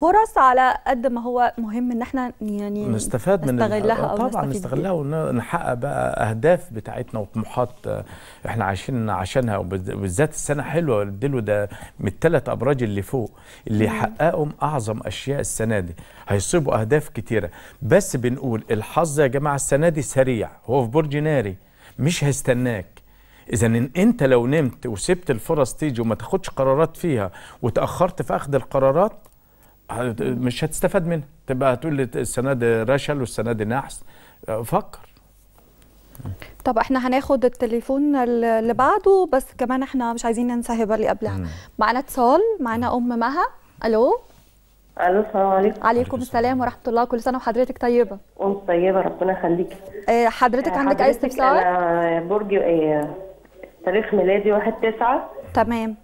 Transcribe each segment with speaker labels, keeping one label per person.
Speaker 1: فرص على قد ما هو مهم ان احنا يعني نستفاد من نستغلها او آه، طبعا نستغلها
Speaker 2: ونحقق بقى اهداف بتاعتنا وطموحات آه، احنا عايشين عشانها وبالذات السنه حلوه اديله ده من الثلاث ابراج اللي فوق اللي حققهم اعظم اشياء السنه دي هيصيبوا اهداف كتيره بس بنقول الحظ يا جماعه السنه دي سريع هو في برج ناري مش هيستناك اذا انت لو نمت وسبت الفرص تيجي وما تاخدش قرارات فيها وتاخرت في اخذ القرارات مش هتستفاد منها تبقى هتقول لي السنه دي رشل والسنه دي نحس فكر
Speaker 1: طب احنا هناخد التليفون اللي بعده بس كمان احنا مش عايزين ننسى هبه اللي قبلها معانا اتصال معانا ام مها الو الو السلام عليكم عليكم السلام ورحمه الله كل سنه وحضرتك طيبه وانت طيبه ربنا يخليكي آه، حضرتك آه، عندك اي استفسار انا برج ايه تاريخ ميلادي 1 9 تمام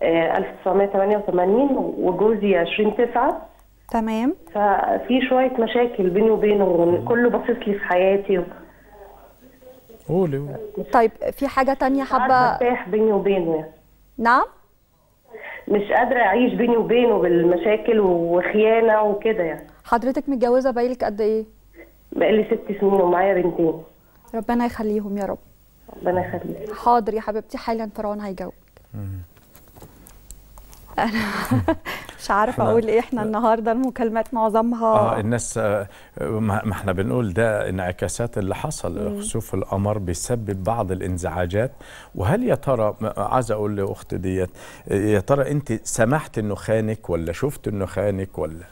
Speaker 1: 1988 آه، وجوزي 2009 تمام ففي شويه مشاكل بيني وبينه كله باصص لي في حياتي قولي طيب في حاجه تانية حابه مرتاح بيني وبينه نعم مش قادره اعيش بيني وبينه بالمشاكل وخيانه وكده يعني حضرتك متجوزه بقالك قد ايه بقالي ست سنين ومعايا بنتين ربنا يخليهم يا رب ربنا يخليك حاضر يا حبيبتي حالا فرعون هيجاوبك انا مش عارفه اقول ايه احنا النهارده المكالمات معظمها اه
Speaker 2: الناس آه، ما احنا بنقول ده انعكاسات اللي حصل خسوف القمر بيسبب بعض الانزعاجات وهل يا ترى عايز اقول لاختي ديت يا ترى انت سمحت انه خانك ولا شفت انه خانك ولا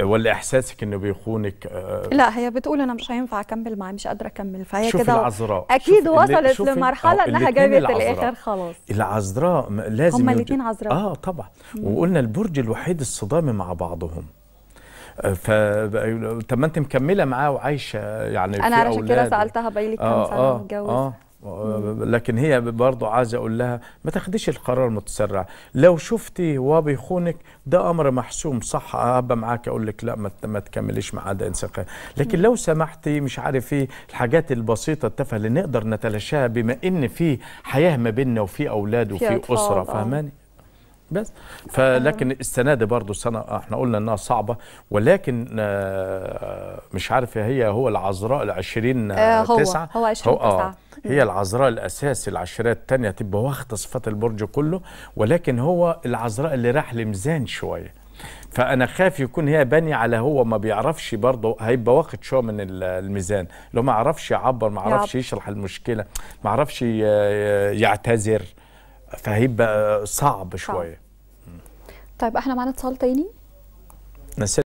Speaker 2: ولا احساسك انه بيخونك آه، لا
Speaker 1: هي بتقول انا مش هينفع اكمل معاه مش قادره اكمل فهي كده العذراء
Speaker 2: اكيد شوف وصلت شوف لمرحله انها جابت الاخر خلاص العذراء لازم هما الاثنين عذراء اه طبعا وقلنا البرج الوحيد الصدامي مع بعضهم آه، ف طب ما انت مكمله معاه وعايشه يعني انا عشان كده سالتها
Speaker 1: بقالي كام آه، سنه آه آه
Speaker 2: لكن هي برضه عايزة اقول لها ما تاخديش القرار متسرع لو شفتي هو بيخونك ده امر محسوم صح ابقى معاك اقول لك لا ما تكمليش مع ده انسان لكن لو سمحتي مش عارف ايه الحاجات البسيطه التافهه اللي نقدر نتلاشاها بما ان في حياه ما بيننا وفي اولاد وفي اسره آه. فاهماني بس آه. فلكن السنه دي برضه السنه احنا قلنا انها صعبه ولكن آه، مش عارف هي هو العذراء ال 20 9 هو 20 9 هي العذراء الاساسي العشريه الثانيه تبقى واخده صفات البرج كله ولكن هو العذراء اللي راح لميزان شويه فانا خاف يكون هي بني على هو ما بيعرفش برضه هيبقى واخد شويه من الميزان لو ما عرفش يعبر ما عرفش يشرح المشكله ما عرفش يعتذر فهيبقى صعب شويه
Speaker 1: طيب احنا معانا اتصال تاني